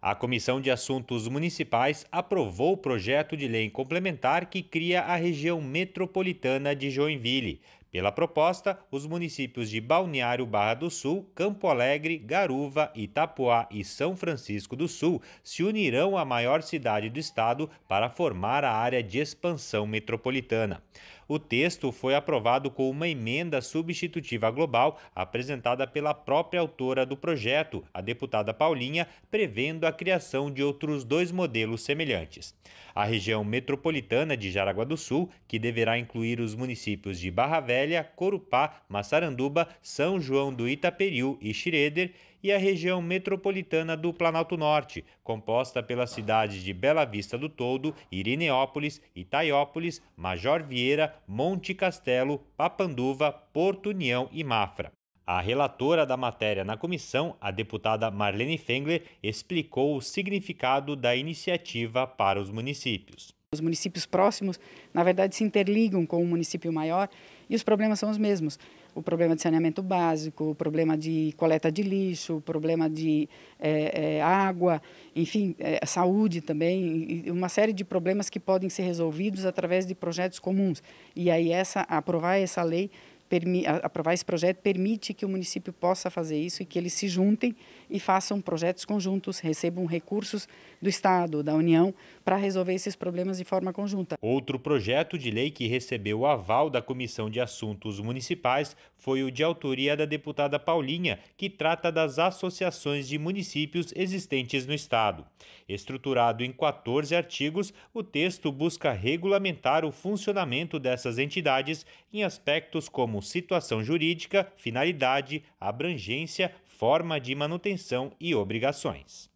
A Comissão de Assuntos Municipais aprovou o projeto de lei complementar que cria a região metropolitana de Joinville. Pela proposta, os municípios de Balneário Barra do Sul, Campo Alegre, Garuva, Itapuá e São Francisco do Sul se unirão à maior cidade do estado para formar a área de expansão metropolitana. O texto foi aprovado com uma emenda substitutiva global apresentada pela própria autora do projeto, a deputada Paulinha, prevendo a criação de outros dois modelos semelhantes. A região metropolitana de Jaraguá do Sul, que deverá incluir os municípios de Barra Velha, Velha, Corupá, Massaranduba, São João do Itaperiú e Schroeder e a região metropolitana do Planalto Norte, composta pelas cidades de Bela Vista do Toldo, Irineópolis, Itaiópolis, Major Vieira, Monte Castelo, Papanduva, Porto União e Mafra. A relatora da matéria na comissão, a deputada Marlene Fengler, explicou o significado da iniciativa para os municípios. Os municípios próximos, na verdade, se interligam com o um município maior e os problemas são os mesmos. O problema de saneamento básico, o problema de coleta de lixo, o problema de é, é, água, enfim, é, saúde também, uma série de problemas que podem ser resolvidos através de projetos comuns. E aí essa aprovar essa lei aprovar esse projeto permite que o município possa fazer isso e que eles se juntem e façam projetos conjuntos, recebam recursos do Estado, da União, para resolver esses problemas de forma conjunta. Outro projeto de lei que recebeu o aval da Comissão de Assuntos Municipais foi o de autoria da deputada Paulinha, que trata das associações de municípios existentes no Estado. Estruturado em 14 artigos, o texto busca regulamentar o funcionamento dessas entidades em aspectos como situação jurídica, finalidade, abrangência, forma de manutenção e obrigações.